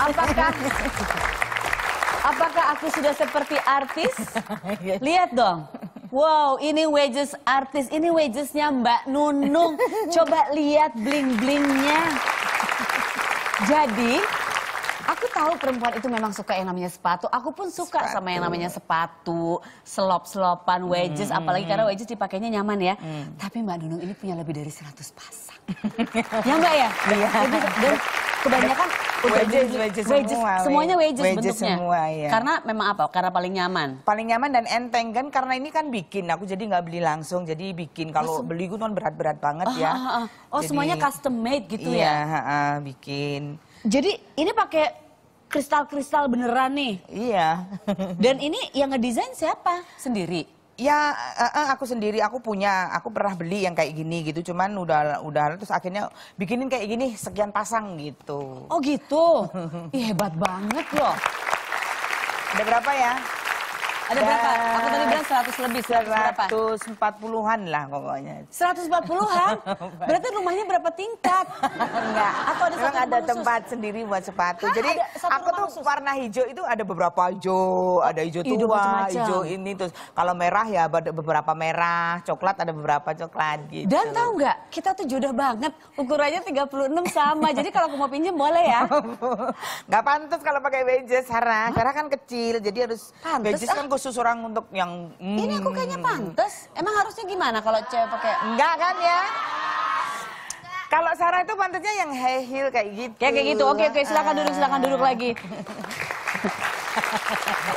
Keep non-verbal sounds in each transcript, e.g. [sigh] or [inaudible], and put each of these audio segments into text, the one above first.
Apakah Apakah aku sudah seperti artis? [laughs] Lihat dong. Wow, ini wedges artis, ini wedgesnya Mbak Nunung. Coba lihat bling-blingnya. Jadi, aku tahu perempuan itu memang suka yang namanya sepatu. Aku pun suka sepatu. sama yang namanya sepatu, selop-selopan, wedges. Hmm. Apalagi karena wedges dipakainya nyaman ya. Hmm. Tapi Mbak Nunung ini punya lebih dari 100 pasang. [laughs] ya Mbak ya? Iya. Dan kebanyakan wedges, wedges, wedges semua. Semuanya wedges, wedges bentuknya. Semua, ya. Karena memang apa? Karena paling nyaman. Paling nyaman dan enteng kan karena ini kan bikin. Aku jadi nggak beli langsung, jadi bikin. Kalau oh, beli itu kan berat-berat banget ah, ya. Ah, ah, oh jadi, semuanya custom made gitu iya, ya? Iya, uh, bikin. Jadi ini pakai kristal-kristal beneran nih? Iya. dan ini yang ngedesain siapa? Sendiri? ya uh, aku sendiri aku punya aku pernah beli yang kayak gini gitu cuman udah udah terus akhirnya bikinin kayak gini sekian pasang gitu oh gitu Ih, hebat banget loh ada berapa ya ada berapa? Aku tadi bilang 100 lebih, 140-an lah pokoknya. 140-an? [laughs] Berarti rumahnya berapa tingkat? Enggak. Atau ada satu ada khusus? tempat sendiri buat sepatu. Hah, Jadi aku tuh khusus? warna hijau itu ada beberapa hijau, oh, ada hijau tua, hijau ini terus kalau merah ya ada beberapa merah, coklat ada beberapa coklat gitu. Dan tahu nggak, kita tuh jodoh banget. Ukurannya 36 sama. Jadi kalau aku mau pinjem boleh ya? [laughs] Nggak pantas kalau pakai wedges, karena karena kan kecil, jadi harus pantes, wedges kan khusus orang untuk yang... Mm, ini aku kayaknya pantas. Emang harusnya gimana kalau cewek pakai... Enggak kan ya? Kalau Sarah itu pantasnya yang high heel kayak gitu. kayak kayak gitu. Oke, oke. Silakan duduk, silakan duduk ah. lagi.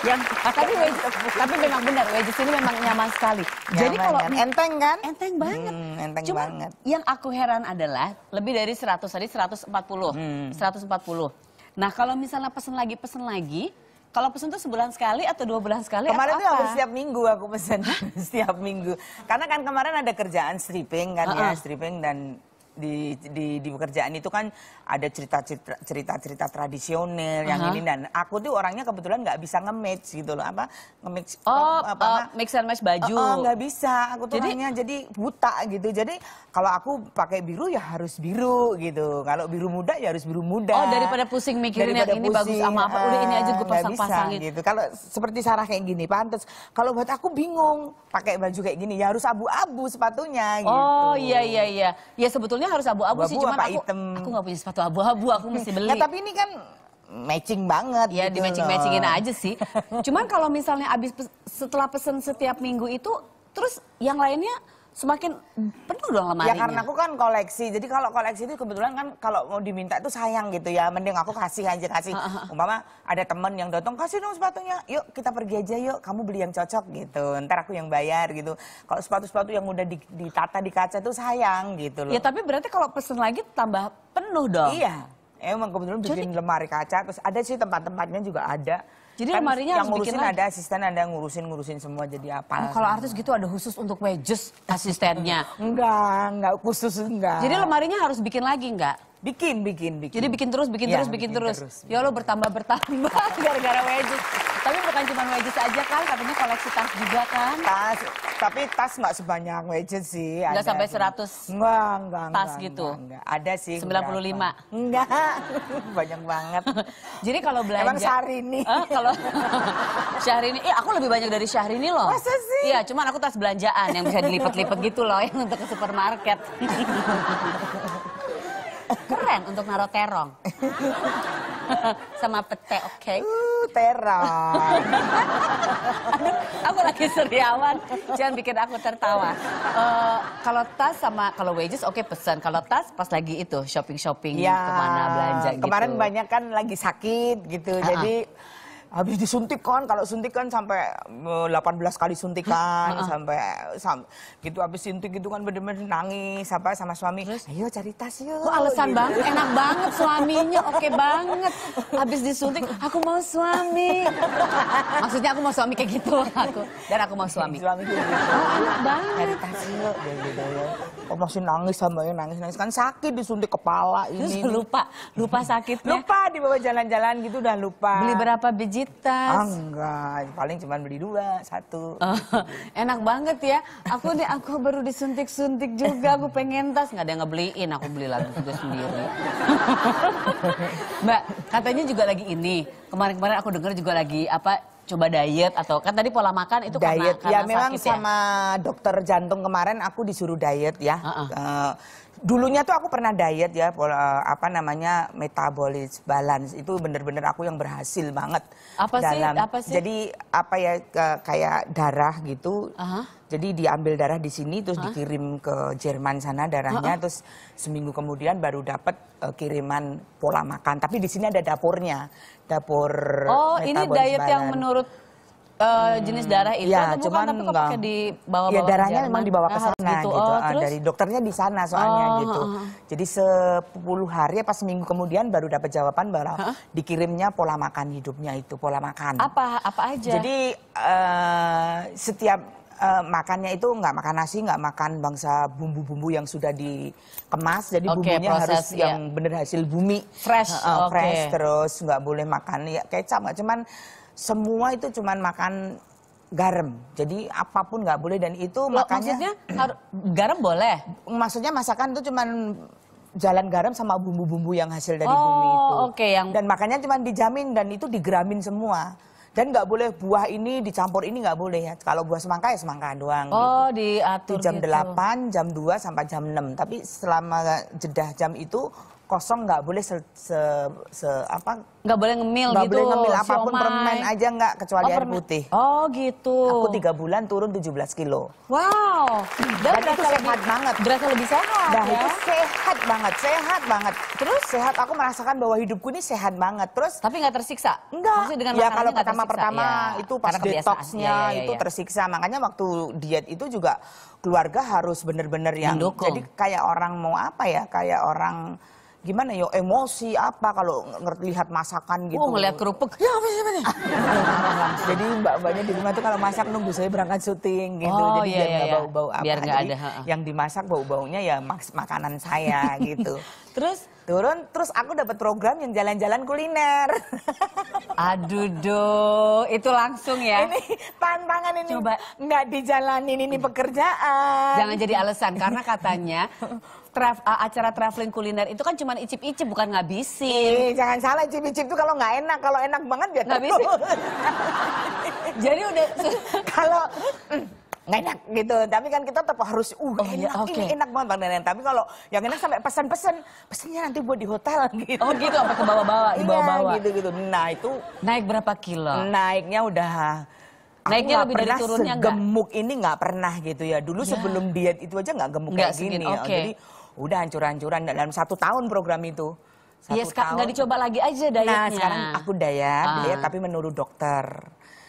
yang tapi wedges, tapi memang benar wedges ini memang nyaman sekali. Nyaman, Jadi kalau kan? enteng kan? Enteng banget. Hmm, enteng Cuma banget. yang aku heran adalah lebih dari 100 tadi 140. Hmm. 140. Nah, kalau misalnya pesen lagi, pesen lagi, kalau pesen tuh sebulan sekali atau dua bulan sekali? Kemarin tuh aku setiap minggu aku pesen, [laughs] setiap minggu. Karena kan kemarin ada kerjaan stripping kan uh -uh. ya, stripping dan di, di di pekerjaan itu kan ada cerita-cerita cerita-cerita tradisional yang uh -huh. ini dan aku tuh orangnya kebetulan nggak bisa nge-match gitu loh apa nge match oh, apa uh, mix and match baju eh, eh, nggak uh, uh, bisa aku tuh jadi, orangnya jadi buta gitu jadi kalau aku pakai biru ya harus biru gitu kalau biru muda ya harus biru muda oh daripada pusing mikirin daripada yang ini pusing, bagus sama apa udah ini aja gue pasang-pasangin gitu kalau seperti Sarah kayak gini pantas kalau buat aku bingung pakai baju kayak gini ya harus abu-abu sepatunya oh, gitu oh iya iya iya ya sebetulnya sebenarnya harus abu-abu sih cuma aku item. aku nggak punya sepatu abu-abu aku mesti [laughs] ya, beli nah, tapi ini kan matching banget ya gitu di matching matchingin aja sih [laughs] cuman kalau misalnya abis setelah pesen setiap minggu itu terus yang lainnya semakin penuh dong lemarinya. Ya karena aku kan koleksi. Jadi kalau koleksi itu kebetulan kan kalau mau diminta itu sayang gitu ya. Mending aku kasih aja kasih. Umpama ada temen yang datang kasih dong sepatunya. Yuk kita pergi aja yuk. Kamu beli yang cocok gitu. Ntar aku yang bayar gitu. Kalau sepatu-sepatu yang udah ditata di kaca itu sayang gitu loh. Ya tapi berarti kalau pesen lagi tambah penuh dong. Iya. Emang kebetulan bikin Jadi, lemari kaca. Terus ada sih tempat-tempatnya juga ada jadi kan lemarinya yang harus ngurusin bikin ada asisten, ada ngurusin ngurusin semua jadi apa? Nah, kalau artis gitu ada khusus untuk wedges asistennya? enggak, enggak khusus enggak. Jadi lemarinya harus bikin lagi enggak? Bikin, bikin, bikin. Jadi bikin terus, bikin ya, terus, bikin, bikin terus. terus. Ya lo bertambah bertambah [laughs] gara-gara wedges. Tapi bukan cuma wedges aja kan, katanya koleksi tas juga kan? Tas, tapi tas nggak sebanyak wedges sih. Nggak sampai 100 enggak, enggak, tas enggak, gitu? Enggak, enggak. Ada sih. 95? Berapa? Enggak, banyak banget. [laughs] Jadi kalau belanja... Emang Syahrini? Eh, kalau [laughs] Syahrini, eh aku lebih banyak dari Syahrini loh. Masa sih? Iya, cuman aku tas belanjaan yang bisa dilipet-lipet gitu loh, yang untuk ke supermarket untuk naro terong. [laughs] Sama pete, oke? Okay? Uh, terong. Aduh, [laughs] aku lagi seriawan. Jangan bikin aku tertawa. Uh, kalau tas sama kalau wages oke okay, pesan. Kalau tas pas lagi itu shopping-shopping ya, kemana belanja gitu. Kemarin banyak kan lagi sakit gitu. Uh -uh. Jadi habis disuntik kan kalau suntikan kan sampai 18 e, kali suntikan uh -uh. sampai sam, gitu habis suntik gitu kan benar benar nangis sampai sama suami Terus? ayo cari tas yuk alasan gitu. banget enak banget suaminya oke okay banget habis disuntik aku mau suami maksudnya aku mau suami kayak gitu aku dan aku mau suami suami gitu. oh, enak banget cari tas yuk gitu, gitu, gitu kok oh, masih nangis sama yang nangis nangis kan sakit disuntik kepala ini Terus lupa lupa sakit lupa di bawah jalan-jalan gitu udah lupa beli berapa biji tas ah, enggak paling cuma beli dua satu oh, [laughs] enak banget ya aku di aku baru disuntik-suntik juga aku pengen tas nggak ada yang ngebeliin aku beli lagi juga sendiri [laughs] mbak katanya juga lagi ini kemarin-kemarin aku dengar juga lagi apa coba diet atau kan tadi pola makan itu diet. Ya, karena, karena ya memang sama ya? dokter jantung kemarin aku disuruh diet ya. Uh -uh. Uh, dulunya tuh aku pernah diet ya pola apa namanya metabolis balance itu bener-bener aku yang berhasil banget apa dalam sih? Apa sih? jadi apa ya kayak darah gitu uh -huh. jadi diambil darah di sini terus uh -huh. dikirim ke Jerman sana darahnya uh -huh. terus seminggu kemudian baru dapat uh, eh, kiriman pola makan tapi di sini ada dapurnya dapur oh ini diet balance. yang menurut Uh, jenis darah itu ya, atau cuman tapi kok pakai di bawah ya darahnya memang dibawa ke sana nah, gitu, gitu. Oh, ah, terus? dari dokternya di sana soalnya oh, gitu uh, uh. jadi sepuluh hari pas minggu kemudian baru dapat jawaban bahwa huh? dikirimnya pola makan hidupnya itu pola makan apa apa aja jadi uh, setiap uh, makannya itu nggak makan nasi, nggak makan bangsa bumbu-bumbu yang sudah dikemas, jadi okay, bumbunya proses, harus ya. yang bener hasil bumi, fresh, uh, okay. fresh terus nggak boleh makan ya kecap nggak cuman semua itu cuma makan garam. Jadi apapun nggak boleh dan itu Loh, makanya maksudnya garam boleh. Maksudnya masakan itu cuma jalan garam sama bumbu-bumbu yang hasil dari oh, bumi itu. Okay, yang... Dan makanya cuma dijamin dan itu digramin semua. Dan nggak boleh buah ini dicampur ini nggak boleh ya. Kalau buah semangka ya semangka doang. Gitu. Oh diatur Di jam gitu. 8, jam 2 sampai jam 6. Tapi selama jeda jam itu kosong nggak boleh se, se, se apa nggak boleh ngemil gak gitu. boleh ngemil apapun permen aja nggak kecuali oh, air putih oh gitu aku tiga bulan turun 17 kilo wow dan, dan itu sehat lebih, banget berasa lebih sehat dan nah, ya? itu sehat banget sehat banget terus sehat aku merasakan bahwa hidupku ini sehat banget terus tapi nggak tersiksa enggak dengan ya kalau pertama tersiksa. pertama ya, itu pas detoxnya ya, ya, ya. itu ya. tersiksa makanya waktu diet itu juga keluarga harus bener-bener yang Mendukung. jadi kayak orang mau apa ya kayak orang gimana ya emosi apa kalau ngelihat masakan gitu. Oh ngelihat kerupuk. Ya apa sih ini? [laughs] Jadi mbak-mbaknya di rumah tuh kalau masak nunggu saya berangkat syuting gitu. Oh, Jadi iya, biar iya, nggak iya. bau-bau apa. Biar Jadi ada. yang dimasak bau-baunya ya maks makanan saya [laughs] gitu. Terus turun terus aku dapat program yang jalan-jalan kuliner. [laughs] Aduh do, itu langsung ya. Ini tantangan ini Coba. nggak dijalanin ini iya. pekerjaan. Jangan jadi alasan karena katanya traf, acara traveling kuliner itu kan cuma icip-icip bukan ngabisin. Ih, jangan salah icip-icip itu kalau nggak enak, kalau enak banget biar ngabisin. [laughs] Jadi udah kalau mm, nggak enak gitu. Tapi kan kita tetap harus uh oh, iya, enak, ya, okay. ini enak banget Bang Nenek. Tapi kalau yang enak sampai pesan-pesan, pesannya nanti buat di hotel [laughs] gitu. Oh gitu, apa ke bawah-bawah, di bawah-bawah. Iya, gitu gitu. Nah, itu naik berapa kilo? Naiknya udah Naiknya lebih dari turunnya gemuk ini nggak pernah gitu ya. Dulu ya. sebelum diet itu aja nggak gemuk gak kayak segini. gini. Ya. Okay. Jadi udah hancur-hancuran dalam satu tahun program itu. Iya, satu ya, yes, nggak dicoba lagi aja nah, dietnya. Nah, sekarang aku daya, ah. diet tapi menurut dokter.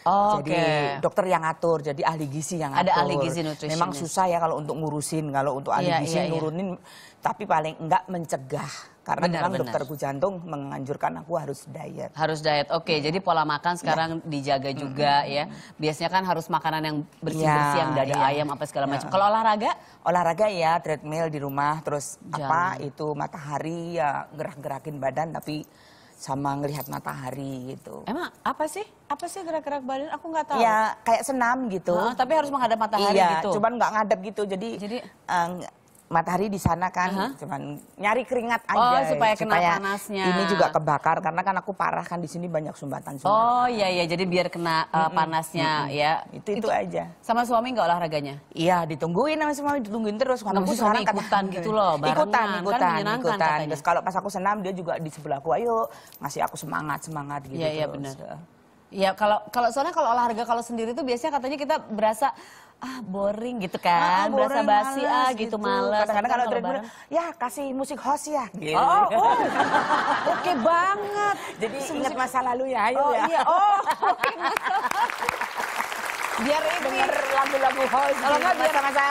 Oh, jadi okay. dokter yang ngatur, jadi ahli gizi yang ngatur. Ada ahli gizi nutrisi. Memang susah ya kalau untuk ngurusin, kalau untuk ahli yeah, gizi yeah, iya. nurunin, yeah. tapi paling enggak mencegah. Karena benar, memang benar. dokterku jantung menganjurkan aku harus diet. Harus diet, oke. Okay, iya. yeah. Jadi pola makan iya. sekarang yeah. dijaga juga hmm. ya. Biasanya kan harus makanan yang bersih-bersih, yeah, yang dari yeah. ayam apa segala macam. Kalau olahraga? Olahraga ya, treadmill di rumah, terus Jangan. apa itu matahari ya gerak-gerakin badan tapi sama ngelihat matahari gitu. Emang apa sih? Apa sih gerak-gerak badan? Aku nggak tahu. Ya kayak senam gitu. Nah, tapi harus menghadap matahari iya, gitu. Cuman nggak ngadep gitu. Jadi, jadi um, matahari di sana kan uh -huh. cuman nyari keringat oh, aja oh, supaya kena supaya panasnya ini juga kebakar karena kan aku parah kan di sini banyak sumbatan sumbatan oh iya iya jadi biar kena uh, panasnya mm -hmm. ya itu, itu, itu aja sama suami nggak olahraganya iya ditungguin sama suami ditungguin terus karena aku sekarang kan ikutan kata, [laughs] gitu loh barengan, ikutan ikutan kan ikutan terus kalau pas aku senam dia juga di sebelahku, ayo ngasih aku semangat semangat iya, gitu iya iya benar eh. Ya kalau kalau soalnya kalau olahraga kalau sendiri tuh biasanya katanya kita berasa ah boring gitu kan, ah, boring, berasa basi males, ah gitu, gitu. malas. karena kalau treatment, ya kasih musik host ya. Gitu. Oh, oh, [laughs] oke okay banget. Jadi musik... ingat masa lalu ya, ayo oh, ya. Iya. Oh, biar ini. denger lagu-lagu host. Kalau nggak biar masa-masa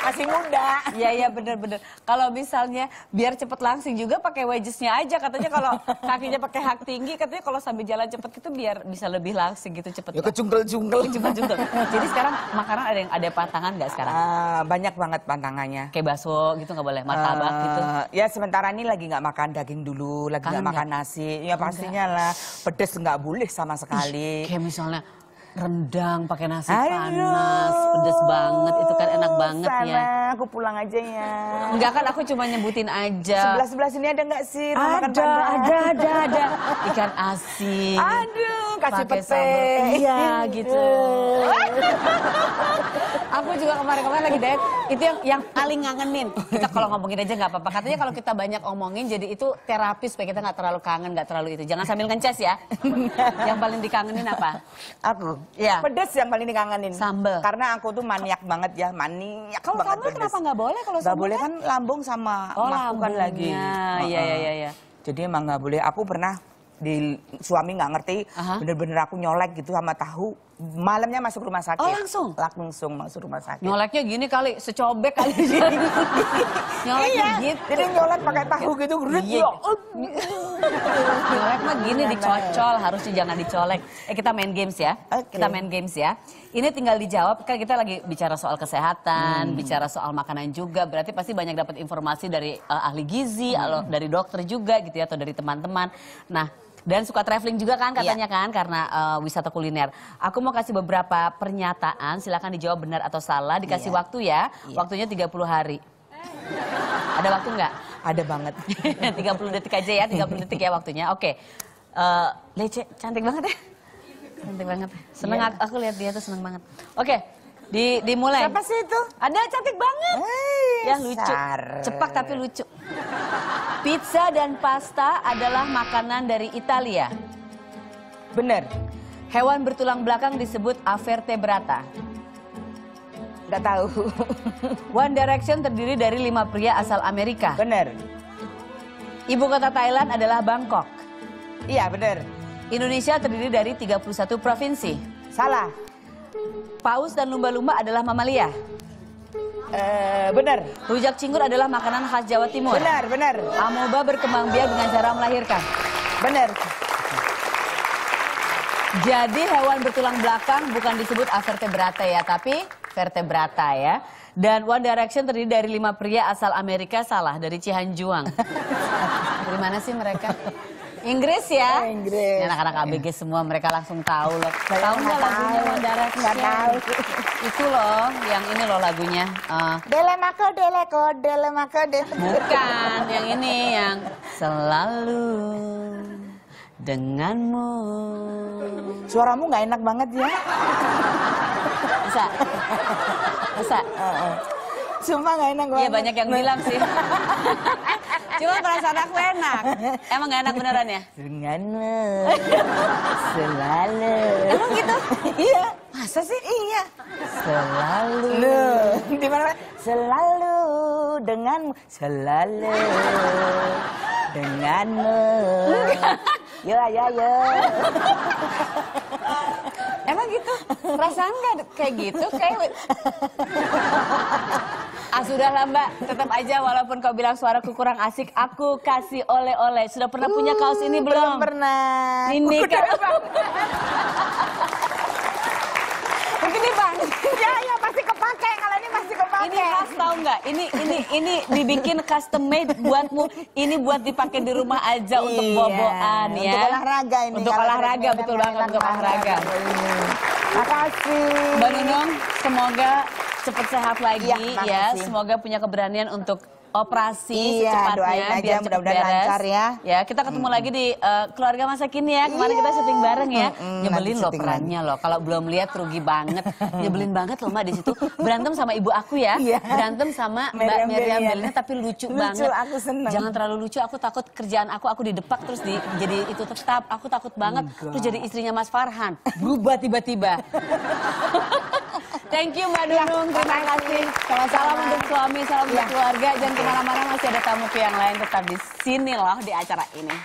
masih muda. Iya iya bener-bener. Kalau misalnya biar cepet langsing juga pakai wedgesnya aja. Katanya kalau kakinya pakai hak tinggi, katanya kalau sambil jalan cepet itu biar bisa lebih langsing gitu cepet. Ya kecungkel-cungkel. cepet cungkel Jadi sekarang makanan ada yang ada pantangan nggak sekarang? Uh, banyak banget pantangannya. Kayak bakso gitu nggak boleh, martabak uh, gitu. Ya sementara ini lagi nggak makan daging dulu, lagi nggak kan makan nasi. Ya kan pastinya lah, pedes nggak boleh sama sekali. Ih, kayak misalnya rendang pakai nasi Aduh. panas, pedes banget, itu kan enak banget ya. Sana, ya. aku pulang aja ya. Enggak kan aku cuma nyebutin aja. Sebelah-sebelah sini ada nggak sih? Ada, ada, ada, ada, ikan asin. Aduh, kasih pete. Iya, gitu. [laughs] aku juga kemarin-kemarin lagi diet, itu yang yang paling ngangenin. Kita kalau ngomongin aja nggak apa-apa. Katanya kalau kita banyak omongin jadi itu terapi supaya kita nggak terlalu kangen, nggak terlalu itu. Jangan sambil ngecas ya. [laughs] yang paling dikangenin apa? Aku. Ya. Pedes yang paling dikangenin. Sambel. Karena aku tuh maniak banget ya, maniak kalau banget. Kalau kenapa nggak boleh kalau Gak boleh kan lambung sama oh, kan lambungnya. lagi. Iya, iya, iya, iya. Jadi emang nggak boleh. Aku pernah di suami nggak ngerti bener-bener aku nyolek gitu sama tahu malamnya masuk rumah sakit. Oh langsung? Langsung masuk rumah sakit. Nyoleknya gini kali, secobek kali. [laughs] Iya. nyolek iya, gitu. Jadi nyolek pakai tahu gitu, gerut iya. Ya. nyolek mah gini dicocol, harusnya jangan dicolek. Eh kita main games ya, okay. kita main games ya. Ini tinggal dijawab, kan kita lagi bicara soal kesehatan, hmm. bicara soal makanan juga. Berarti pasti banyak dapat informasi dari uh, ahli gizi, hmm. dari dokter juga gitu ya, atau dari teman-teman. Nah dan suka traveling juga kan iya. katanya yeah. kan karena uh, wisata kuliner. Aku mau kasih beberapa pernyataan, silahkan dijawab benar atau salah, dikasih yeah. waktu ya. Yeah. Waktunya 30 hari. Ada waktu nggak? Ada banget. 30 [laughs] detik aja ya, 30 [laughs] detik ya waktunya. Oke. Okay. Uh, eh, Lece cantik banget ya. Cantik banget. Seneng yeah. aku, lihat dia tuh seneng banget. Oke. Okay. Di, dimulai. Siapa sih itu? Ada cantik banget. Hei, ya lucu. Sar. Cepak tapi lucu. Pizza dan pasta adalah makanan dari Italia. Benar. Hewan bertulang belakang disebut avertebrata. Gak tahu. [laughs] One Direction terdiri dari lima pria asal Amerika. Benar. Ibu kota Thailand adalah Bangkok. Iya, benar. Indonesia terdiri dari 31 provinsi. Salah. Paus dan lumba-lumba adalah mamalia. Uh, benar. Rujak cingur adalah makanan khas Jawa Timur. Benar, benar. Amoba berkembang biak dengan cara melahirkan. Benar. Jadi hewan bertulang belakang bukan disebut avertebrata ya, tapi vertebrata ya. Dan One Direction terdiri dari lima pria asal Amerika salah dari Cihanjuang. [laughs] dari mana sih mereka? Inggris ya? Oh, Inggris. Anak-anak ABG iya. semua mereka langsung tahu loh. Saya tahu nggak lagunya Mandara Nggak iya. tahu. Itu loh, yang ini loh lagunya. Uh, dele mako dele ko dele mako dele. Bukan, yang ini yang selalu denganmu. Suaramu nggak enak banget ya? Bisa. Bisa. Uh, oh, uh. Oh. Cuma nggak enak iya, banget. Iya banyak yang bilang sih. [laughs] Cuma perasaan aku enak. [laughs] Emang gak enak beneran ya? Sengana. Selalu. Emang gitu? Iya. Masa sih? Iya. Selalu. Di mana? Selalu denganmu. Selalu denganmu. Yo, ya ya Emang gitu? Perasaan gak kayak gitu? Kayak... [laughs] Ah sudahlah Mbak, tetap aja walaupun kau bilang suaraku kurang asik, aku kasih oleh-oleh. Sudah pernah uh, punya kaos ini belum? Belum pernah. Ini kan. Mungkin Begini Bang. Ya ya pasti kepake kalau ini masih kepake. Ini khas tau nggak? Ini ini ini dibikin custom made buatmu. Ini buat dipakai di rumah aja untuk iya, boboan ya. Untuk olahraga ini. Untuk olahraga betul banget untuk olahraga. Terima iya. kasih. Mbak Nunung, semoga cepat sehat lagi iya, ya, ya. semoga punya keberanian untuk operasi iya, secepatnya aja, biar mudah-mudahan lancar ya. Ya, kita ketemu mm. lagi di uh, keluarga masa Kini ya. Kemarin iya. kita syuting bareng ya. Mm, mm, Nyebelin loh perannya loh. Kalau belum lihat rugi banget. [laughs] Nyebelin banget loh Mbak di situ. Berantem sama ibu aku ya. Iya. Berantem sama Mbak Miriam Belina tapi lucu, lucu banget. aku Jangan terlalu lucu, aku takut kerjaan aku aku didepak terus di, jadi itu tetap. Aku takut banget Enggak. terus jadi istrinya Mas Farhan. Berubah tiba-tiba. [laughs] Thank you Mbak Nunung, ya, terima kasih. Salam, Salam untuk suami, salam ya. untuk keluarga. Jangan ya. kemana-mana, masih ada tamu yang lain tetap di sini loh di acara ini. [laughs]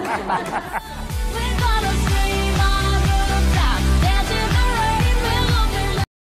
Aduh, ha ha.